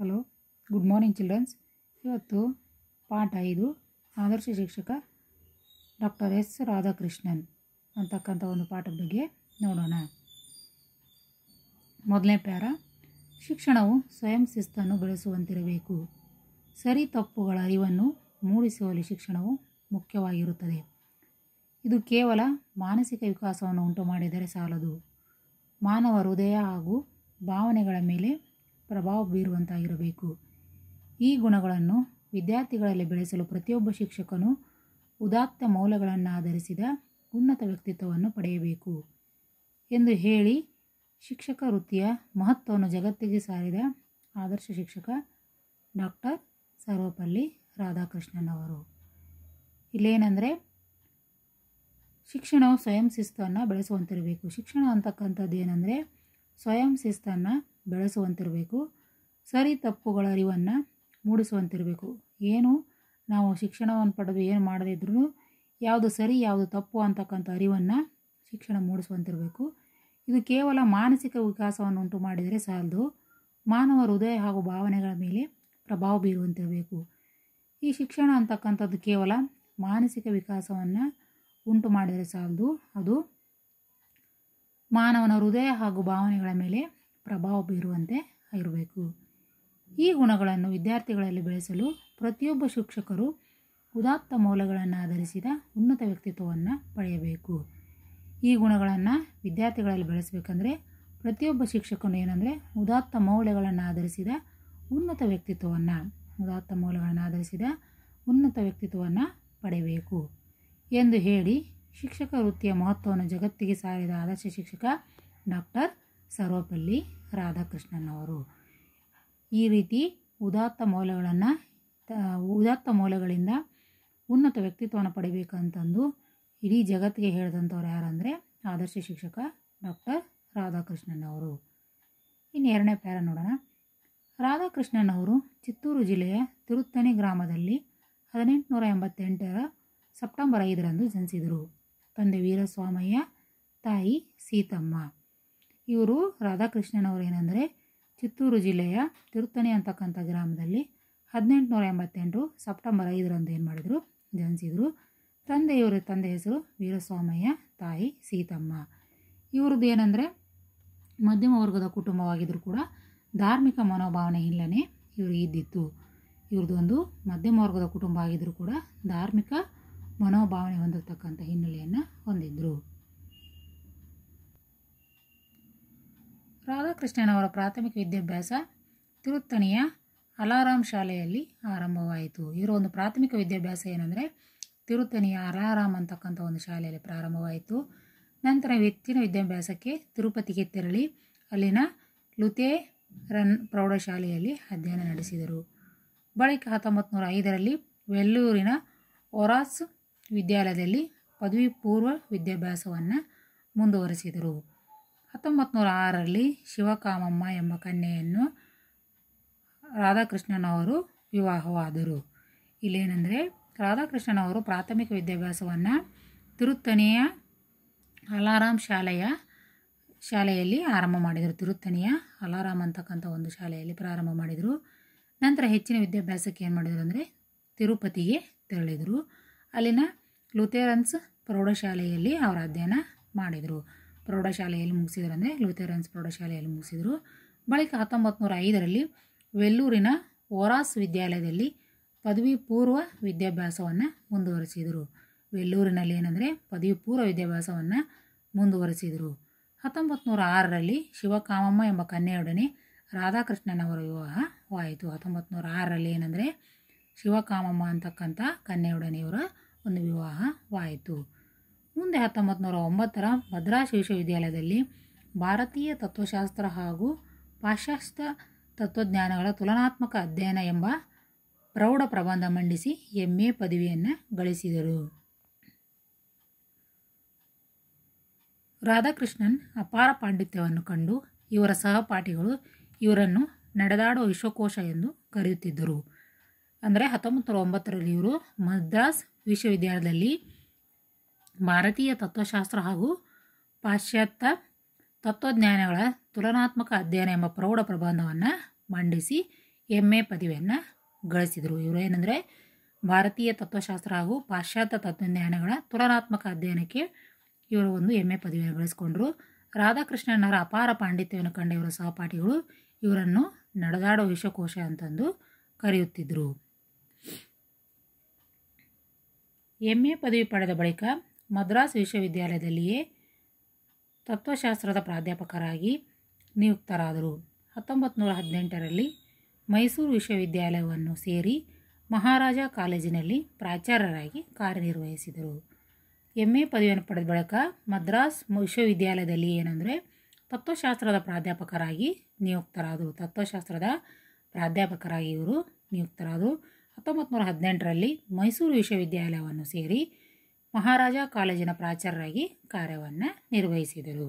hello good morning children's ಇವತ್ತು ಪಾಠ ಐದು ಆದರ್ಶ ಶಿಕ್ಷಕ ಡಾಕ್ಟರ್ ಎಸ್ ರಾಧಾಕೃಷ್ಣನ್ ಅಂತಕ್ಕಂಥ ಒಂದು ಪಾಠದ ಬಗ್ಗೆ ನೋಡೋಣ ಮೊದಲನೇ ಪ್ಯಾರ ಶಿಕ್ಷಣವು ಸ್ವಯಂ ಶಿಸ್ತನ್ನು ಬೆಳೆಸುವಂತಿರಬೇಕು ಸರಿ ತಪ್ಪುಗಳ ಅರಿವನ್ನು ಮೂಡಿಸುವಲ್ಲಿ ಶಿಕ್ಷಣವು ಮುಖ್ಯವಾಗಿರುತ್ತದೆ ಇದು ಕೇವಲ ಮಾನಸಿಕ ವಿಕಾಸವನ್ನು ಉಂಟು ಮಾಡಿದರೆ ಸಾಲದು ಮಾನವ ಹೃದಯ ಹಾಗೂ ಭಾವನೆಗಳ ಮೇಲೆ ಪ್ರಭಾವ ಬೀರುವಂತಾಗಿರಬೇಕು ಈ ಗುಣಗಳನ್ನು ವಿದ್ಯಾರ್ಥಿಗಳಲ್ಲಿ ಬೆಳೆಸಲು ಪ್ರತಿಯೊಬ್ಬ ಶಿಕ್ಷಕನು ಉದಾತ್ತ ಮೌಲ್ಯಗಳನ್ನು ಆಧರಿಸಿದ ಉನ್ನತ ವ್ಯಕ್ತಿತ್ವವನ್ನು ಪಡೆಯಬೇಕು ಎಂದು ಹೇಳಿ ಶಿಕ್ಷಕ ವೃತ್ತಿಯ ಮಹತ್ವವನ್ನು ಜಗತ್ತಿಗೆ ಸಾರಿದ ಆದರ್ಶ ಶಿಕ್ಷಕ ಡಾಕ್ಟರ್ ಸರ್ವಪಲ್ಲಿ ರಾಧಾಕೃಷ್ಣನ್ ಅವರು ಇಲ್ಲೇನೆಂದರೆ ಶಿಕ್ಷಣವು ಸ್ವಯಂ ಶಿಸ್ತನ್ನು ಬೆಳೆಸುವಂತಿರಬೇಕು ಶಿಕ್ಷಣ ಅಂತಕ್ಕಂಥದ್ದು ಏನಂದರೆ ಸ್ವಯಂ ಶಿಸ್ತನ್ನು ಬೆಳೆಸುವಂತಿರಬೇಕು ಸರಿ ತಪ್ಪುಗಳ ಅರಿವನ್ನು ಮೂಡಿಸುವಂತಿರಬೇಕು ಏನು ನಾವು ಶಿಕ್ಷಣವನ್ನು ಪಡೆದು ಏನು ಮಾಡದೇ ಯಾವುದು ಸರಿ ಯಾವುದು ತಪ್ಪು ಅಂತಕ್ಕಂಥ ಅರಿವನ್ನು ಶಿಕ್ಷಣ ಮೂಡಿಸುವಂತಿರಬೇಕು ಇದು ಕೇವಲ ಮಾನಸಿಕ ವಿಕಾಸವನ್ನು ಉಂಟು ಮಾಡಿದರೆ ಸಾಲದು ಮಾನವ ಹೃದಯ ಹಾಗೂ ಭಾವನೆಗಳ ಮೇಲೆ ಪ್ರಭಾವ ಬೀರುವಂತಿರಬೇಕು ಈ ಶಿಕ್ಷಣ ಅಂತಕ್ಕಂಥದ್ದು ಕೇವಲ ಮಾನಸಿಕ ವಿಕಾಸವನ್ನು ಉಂಟು ಮಾಡಿದರೆ ಸಾಲದು ಅದು ಮಾನವನ ಹೃದಯ ಹಾಗೂ ಭಾವನೆಗಳ ಮೇಲೆ ಪ್ರಭಾವ ಬೀರುವಂತೆ ಇರಬೇಕು ಈ ಗುಣಗಳನ್ನು ವಿದ್ಯಾರ್ಥಿಗಳಲ್ಲಿ ಬೆಳೆಸಲು ಪ್ರತಿಯೊಬ್ಬ ಶಿಕ್ಷಕರು ಉದಾತ್ತ ಮೌಲ್ಯಗಳನ್ನು ಆಧರಿಸಿದ ಉನ್ನತ ವ್ಯಕ್ತಿತ್ವವನ್ನು ಪಡೆಯಬೇಕು ಈ ಗುಣಗಳನ್ನು ವಿದ್ಯಾರ್ಥಿಗಳಲ್ಲಿ ಬೆಳೆಸಬೇಕಂದ್ರೆ ಪ್ರತಿಯೊಬ್ಬ ಶಿಕ್ಷಕನು ಏನಂದರೆ ಉದಾತ್ತ ಮೌಲ್ಯಗಳನ್ನು ಆಧರಿಸಿದ ಉನ್ನತ ವ್ಯಕ್ತಿತ್ವವನ್ನು ಉದಾತ್ತ ಮೌಲ್ಯಗಳನ್ನು ಆಧರಿಸಿದ ಉನ್ನತ ವ್ಯಕ್ತಿತ್ವವನ್ನು ಪಡೆಯಬೇಕು ಎಂದು ಹೇಳಿ ಶಿಕ್ಷಕ ವೃತ್ತಿಯ ಮಹತ್ವವನ್ನು ಜಗತ್ತಿಗೆ ಸಾರಿದ ಆದರ್ಶ ಶಿಕ್ಷಕ ಡಾಕ್ಟರ್ ಸರ್ವಪಲ್ಲಿ ರಾಧಾಕೃಷ್ಣನವರು ಈ ರೀತಿ ಉದಾತ್ತ ಮೌಲ್ಯಗಳನ್ನು ಉದಾತ್ತ ಮೌಲ್ಯಗಳಿಂದ ಉನ್ನತ ವ್ಯಕ್ತಿತ್ವವನ್ನು ಪಡಿಬೇಕಂತಂದು ಇಡೀ ಜಗತ್ತಿಗೆ ಹೇಳಿದಂಥವ್ರು ಯಾರಂದರೆ ಆದರ್ಶ ಶಿಕ್ಷಕ ಡಾಕ್ಟರ್ ರಾಧಾಕೃಷ್ಣನವರು ಇನ್ನು ಎರಡನೇ ಪ್ಯಾರ ನೋಡೋಣ ರಾಧಾಕೃಷ್ಣನವರು ಚಿತ್ತೂರು ಜಿಲ್ಲೆಯ ತಿರುತ್ತನೆ ಗ್ರಾಮದಲ್ಲಿ ಹದಿನೆಂಟುನೂರ ಎಂಬತ್ತೆಂಟರ ಸೆಪ್ಟೆಂಬರ್ ಐದರಂದು ಜನಿಸಿದರು ತಂದೆ ವೀರಸ್ವಾಮಯ್ಯ ತಾಯಿ ಸೀತಮ್ಮ ಇವರು ರಾಧಾಕೃಷ್ಣನವರು ಏನಂದರೆ ಚಿತ್ತೂರು ಜಿಲ್ಲೆಯ ತಿರುತ್ತಣಿ ಅಂತಕ್ಕಂಥ ಗ್ರಾಮದಲ್ಲಿ ಹದಿನೆಂಟುನೂರ ಎಂಬತ್ತೆಂಟು ಸೆಪ್ಟೆಂಬರ್ ಐದರಂದು ಏನು ಮಾಡಿದರು ಜನಿಸಿದರು ತಂದೆಯವರ ತಂದೆ ಹೆಸರು ವೀರಸ್ವಾಮಯ್ಯ ತಾಯಿ ಸೀತಮ್ಮ ಇವ್ರದ್ದು ಏನಂದರೆ ಮಧ್ಯಮ ವರ್ಗದ ಕುಟುಂಬವಾಗಿದ್ದರೂ ಕೂಡ ಧಾರ್ಮಿಕ ಮನೋಭಾವನೆ ಇಲ್ಲನೇ ಇವರು ಇದ್ದಿತ್ತು ಇವ್ರದ್ದೊಂದು ಮಧ್ಯಮ ವರ್ಗದ ಕುಟುಂಬ ಆಗಿದ್ದರೂ ಕೂಡ ಧಾರ್ಮಿಕ ಮನೋಭಾವನೆ ಹೊಂದಿರತಕ್ಕಂಥ ಹಿನ್ನೆಲೆಯನ್ನು ಹೊಂದಿದ್ದರು ರಾಧಾಕೃಷ್ಣನವರ ಪ್ರಾಥಮಿಕ ವಿದ್ಯಾಭ್ಯಾಸ ತಿರುತ್ತಣಿಯ ಅಲಾರಾಮ್ ಶಾಲೆಯಲ್ಲಿ ಆರಂಭವಾಯಿತು ಇವರ ಒಂದು ಪ್ರಾಥಮಿಕ ವಿದ್ಯಾಭ್ಯಾಸ ಏನಂದರೆ ತಿರುತ್ತಣಿಯ ಅಲಾರಾಮ್ ಅಂತಕ್ಕಂಥ ಒಂದು ಶಾಲೆಯಲ್ಲಿ ಪ್ರಾರಂಭವಾಯಿತು ನಂತರ ಹೆಚ್ಚಿನ ವಿದ್ಯಾಭ್ಯಾಸಕ್ಕೆ ತಿರುಪತಿಗೆ ತೆರಳಿ ಅಲ್ಲಿನ ಲುತೆ ರನ್ ಪ್ರೌಢಶಾಲೆಯಲ್ಲಿ ಅಧ್ಯಯನ ನಡೆಸಿದರು ಬಳಿಕ ಹತ್ತೊಂಬತ್ತು ನೂರ ಐದರಲ್ಲಿ ವೆಲ್ಲೂರಿನ ಒರಾಸ್ ವಿದ್ಯಾಲಯದಲ್ಲಿ ಪದವಿ ಪೂರ್ವ ವಿದ್ಯಾಭ್ಯಾಸವನ್ನು ಮುಂದುವರೆಸಿದರು ಹತ್ತೊಂಬತ್ತು ನೂರ ಆರರಲ್ಲಿ ಶಿವಕಾಮಮ್ಮ ಎಂಬ ಕನ್ಯೆಯನ್ನು ರಾಧಾಕೃಷ್ಣನವರು ವಿವಾಹವಾದರು ಇಲ್ಲೇನೆಂದರೆ ರಾಧಾಕೃಷ್ಣನವರು ಪ್ರಾಥಮಿಕ ವಿದ್ಯಾಭ್ಯಾಸವನ್ನು ತಿರುತ್ತಣಿಯ ಅಲಾರಾಮ್ ಶಾಲೆಯ ಶಾಲೆಯಲ್ಲಿ ಆರಂಭ ಮಾಡಿದರು ತಿರುತ್ತಣಿಯ ಅಲಾರಾಮ್ ಅಂತಕ್ಕಂಥ ಒಂದು ಶಾಲೆಯಲ್ಲಿ ಪ್ರಾರಂಭ ಮಾಡಿದರು ನಂತರ ಹೆಚ್ಚಿನ ವಿದ್ಯಾಭ್ಯಾಸಕ್ಕೆ ಏನು ಮಾಡಿದರು ಅಂದರೆ ತಿರುಪತಿಗೆ ತೆರಳಿದರು ಅಲ್ಲಿನ ಲುಥೇರನ್ಸ್ ಪ್ರೌಢಶಾಲೆಯಲ್ಲಿ ಅವರ ಅಧ್ಯಯನ ಮಾಡಿದರು ಪ್ರೌಢಶಾಲೆಯಲ್ಲಿ ಮುಗಿಸಿದರು ಅಂದರೆ ಲೂಥೆರನ್ಸ್ ಪ್ರೌಢಶಾಲೆಯಲ್ಲಿ ಮುಗಿಸಿದರು ಬಳಿಕ ಹತ್ತೊಂಬತ್ತು ನೂರ ಐದರಲ್ಲಿ ವೆಲ್ಲೂರಿನ ಓರಾಸ್ ವಿದ್ಯಾಲಯದಲ್ಲಿ ಪದವಿ ಪೂರ್ವ ವಿದ್ಯಾಭ್ಯಾಸವನ್ನು ಮುಂದುವರಿಸಿದರು ವೆಲ್ಲೂರಿನಲ್ಲಿ ಏನಂದರೆ ಪದವಿ ಪೂರ್ವ ವಿದ್ಯಾಭ್ಯಾಸವನ್ನು ಮುಂದುವರೆಸಿದರು ಹತ್ತೊಂಬತ್ತು ನೂರ ಆರರಲ್ಲಿ ಶಿವಕಾಮಮ್ಮ ಎಂಬ ಕನ್ಯೆಯೊಡನೆ ರಾಧಾಕೃಷ್ಣನವರ ವಿವಾಹವಾಯಿತು ಹತ್ತೊಂಬತ್ತು ನೂರ ಆರರಲ್ಲಿ ಏನಂದರೆ ಶಿವಕಾಮಮ್ಮ ಅಂತಕ್ಕಂಥ ಕನ್ಯೆಯೊಡನೆಯವರ ಒಂದು ವಿವಾಹವಾಯಿತು ಮುಂದೆ ಹತ್ತೊಂಬತ್ತು ನೂರ ಒಂಬತ್ತರ ಮದ್ರಾಸ್ ವಿಶ್ವವಿದ್ಯಾಲಯದಲ್ಲಿ ಭಾರತೀಯ ತತ್ವಶಾಸ್ತ್ರ ಹಾಗೂ ಪಾಶ್ಚಾತ್ಯ ತತ್ವಜ್ಞಾನಗಳ ತುಲನಾತ್ಮಕ ಅಧ್ಯಯನ ಎಂಬ ಪ್ರೌಢ ಪ್ರಬಂಧ ಮಂಡಿಸಿ ಎಂ ಎ ಪದವಿಯನ್ನು ಗಳಿಸಿದರು ರಾಧಾಕೃಷ್ಣನ್ ಅಪಾರ ಪಾಂಡಿತ್ಯವನ್ನು ಕಂಡು ಇವರ ಸಹಪಾಠಿಗಳು ಇವರನ್ನು ನಡೆದಾಡುವ ವಿಶ್ವಕೋಶ ಎಂದು ಕರೆಯುತ್ತಿದ್ದರು ಅಂದರೆ ಹತ್ತೊಂಬತ್ತು ನೂರ ಒಂಬತ್ತರಲ್ಲಿ ಇವರು ಮದ್ರಾಸ್ ವಿಶ್ವವಿದ್ಯಾಲಯದಲ್ಲಿ ಭಾರತೀಯ ತತ್ವಶಾಸ್ತ್ರ ಹಾಗೂ ಪಾಶ್ಚಾತ್ಯ ತತ್ವಜ್ಞಾನಗಳ ತುಲನಾತ್ಮಕ ಅಧ್ಯಯನ ಎಂಬ ಪ್ರೌಢ ಪ್ರಬಂಧವನ್ನು ಮಂಡಿಸಿ ಎಮ್ ಎ ಪದವಿಯನ್ನು ಗಳಿಸಿದರು ಇವರು ಏನಂದರೆ ಭಾರತೀಯ ತತ್ವಶಾಸ್ತ್ರ ಹಾಗೂ ಪಾಶ್ಚಾತ್ಯ ತತ್ವಜ್ಞಾನಗಳ ತುಲನಾತ್ಮಕ ಅಧ್ಯಯನಕ್ಕೆ ಇವರು ಒಂದು ಎಮ್ ಎ ಪದವಿಯನ್ನು ಗಳಿಸಿಕೊಂಡರು ರಾಧಾಕೃಷ್ಣನವರ ಅಪಾರ ಪಾಂಡಿತ್ಯವನ್ನು ಕಂಡ ಇವರ ಸಹಪಾಠಿಗಳು ಇವರನ್ನು ನಡೆದಾಡುವ ವಿಶ್ವಕೋಶ ಅಂತಂದು ಕರೆಯುತ್ತಿದ್ದರು ಎಮ್ ಎ ಪದವಿ ಪಡೆದ ಬಳಿಕ ಮದ್ರಾಸ್ ವಿಶ್ವವಿದ್ಯಾಲಯದಲ್ಲಿಯೇ ತತ್ವಶಾಸ್ತ್ರದ ಪ್ರಾಧ್ಯಾಪಕರಾಗಿ ನಿಯುಕ್ತರಾದರು ಹತ್ತೊಂಬತ್ತು ನೂರ ಹದಿನೆಂಟರಲ್ಲಿ ಮೈಸೂರು ವಿಶ್ವವಿದ್ಯಾಲಯವನ್ನು ಸೇರಿ ಮಹಾರಾಜ ಕಾಲೇಜಿನಲ್ಲಿ ಪ್ರಾಚಾರ್ಯರಾಗಿ ಕಾರ್ಯನಿರ್ವಹಿಸಿದರು ಎಮ್ ಎ ಪದವಿಯನ್ನು ಪಡೆದ ಬಳಿಕ ಮದ್ರಾಸ್ ವಿಶ್ವವಿದ್ಯಾಲಯದಲ್ಲಿ ಏನಂದರೆ ತತ್ವಶಾಸ್ತ್ರದ ಪ್ರಾಧ್ಯಾಪಕರಾಗಿ ನಿಯುಕ್ತರಾದರು ತತ್ವಶಾಸ್ತ್ರದ ಪ್ರಾಧ್ಯಾಪಕರಾಗಿ ಇವರು ನಿಯುಕ್ತರಾದರು ಹತ್ತೊಂಬತ್ತು ನೂರ ಹದಿನೆಂಟರಲ್ಲಿ ಮೈಸೂರು ವಿಶ್ವವಿದ್ಯಾಲಯವನ್ನು ಸೇರಿ ಮಹಾರಾಜ ಕಾಲೇಜಿನ ಪ್ರಾಚಾರ್ಯರಾಗಿ ಕಾರ್ಯವನ್ನು ನಿರ್ವಹಿಸಿದರು